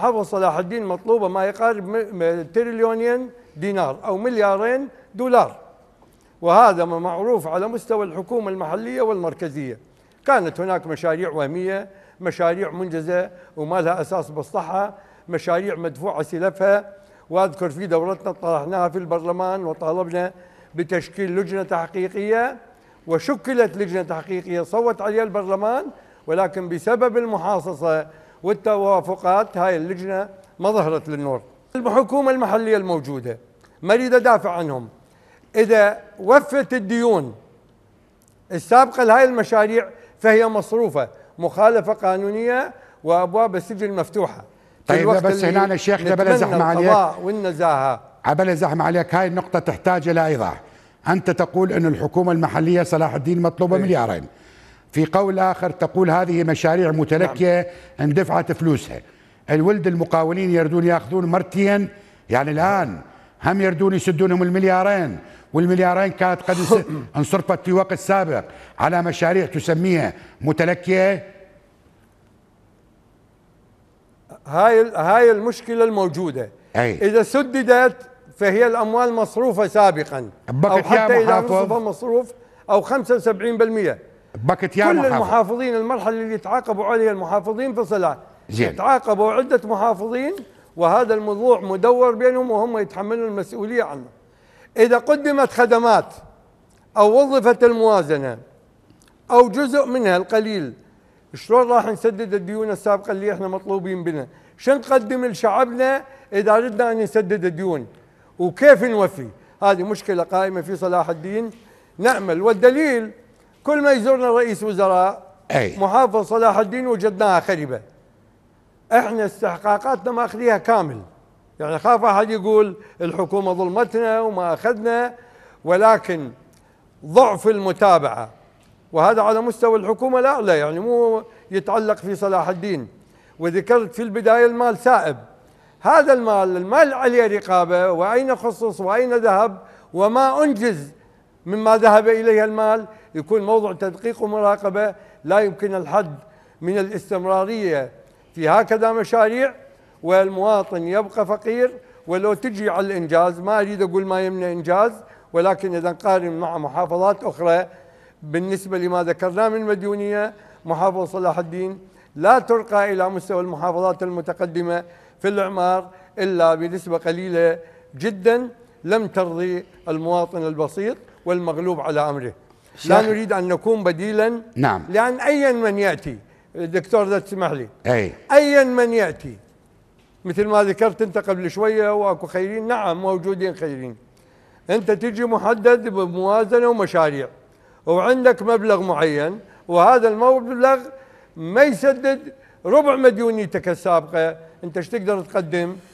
حفظ صلاح الدين مطلوبة ما يقارب تريليونين دينار أو مليارين دولار وهذا ما معروف على مستوى الحكومة المحلية والمركزية كانت هناك مشاريع وهمية مشاريع منجزة وما لها أساس بالصحة مشاريع مدفوعة سلفها وأذكر في دورتنا طرحناها في البرلمان وطالبنا بتشكيل لجنة تحقيقية وشكلت لجنة تحقيقية صوت عليها البرلمان ولكن بسبب المحاصصة والتوافقات هاي اللجنه ما ظهرت للنور. الحكومه المحليه الموجوده ما اريد ادافع عنهم اذا وفت الديون السابقه لهاي المشاريع فهي مصروفه مخالفه قانونيه وابواب السجن مفتوحه. طيب بس هنا الشيخ بلا زحمه عليك والنزاهه بلا زحمه عليك هاي النقطه تحتاج الى ايضاح. انت تقول ان الحكومه المحليه صلاح الدين مطلوبه إيه. مليارين في قول آخر تقول هذه مشاريع متلكية اندفعت نعم. فلوسها الولد المقاولين يردون ياخذون مرتين يعني الآن هم يردون يسدونهم المليارين والمليارين كانت قد انصرفت في وقت سابق على مشاريع تسميها متلكية هاي هاي المشكلة الموجودة أي. إذا سددت فهي الأموال مصروفة سابقا أو حتى إذا نصف مصروف أو 75% بكت يا كل محافظ. المحافظين المرحله اللي تعاقبوا عليها المحافظين في صلاح زين تعاقبوا عده محافظين وهذا الموضوع مدور بينهم وهم يتحملون المسؤوليه عنه اذا قدمت خدمات او وظفت الموازنه او جزء منها القليل شلون راح نسدد الديون السابقه اللي احنا مطلوبين بنا شو نقدم لشعبنا اذا اردنا ان نسدد الديون وكيف نوفي هذه مشكله قائمه في صلاح الدين نامل والدليل كل ما يزورنا رئيس وزراء أي. محافظ صلاح الدين وجدناها خربة احنا استحقاقاتنا ما اخذيها كامل يعني خاف احد يقول الحكومة ظلمتنا وما اخذنا ولكن ضعف المتابعة وهذا على مستوى الحكومة لا لا يعني مو يتعلق في صلاح الدين وذكرت في البداية المال سائب هذا المال المال عليه رقابة وأين خصص وأين ذهب وما أنجز مما ذهب إليه المال يكون موضع تدقيق ومراقبة لا يمكن الحد من الاستمرارية في هكذا مشاريع والمواطن يبقى فقير ولو تجي على الإنجاز ما أريد أقول ما يمنع إنجاز ولكن إذا نقارن مع محافظات أخرى بالنسبة لما ذكرناه من مديونية محافظة صلاح الدين لا ترقى إلى مستوى المحافظات المتقدمة في الإعمار إلا بنسبة قليلة جدا لم ترضي المواطن البسيط والمغلوب على أمره لا نريد ان نكون بديلا نعم لان ايا من ياتي دكتور اذا تسمح لي اي ايا من ياتي مثل ما ذكرت انت قبل شويه واكو خيرين نعم موجودين خيرين انت تجي محدد بموازنه ومشاريع وعندك مبلغ معين وهذا المبلغ ما يسدد ربع مديونيتك السابقه انت ايش تقدر تقدم؟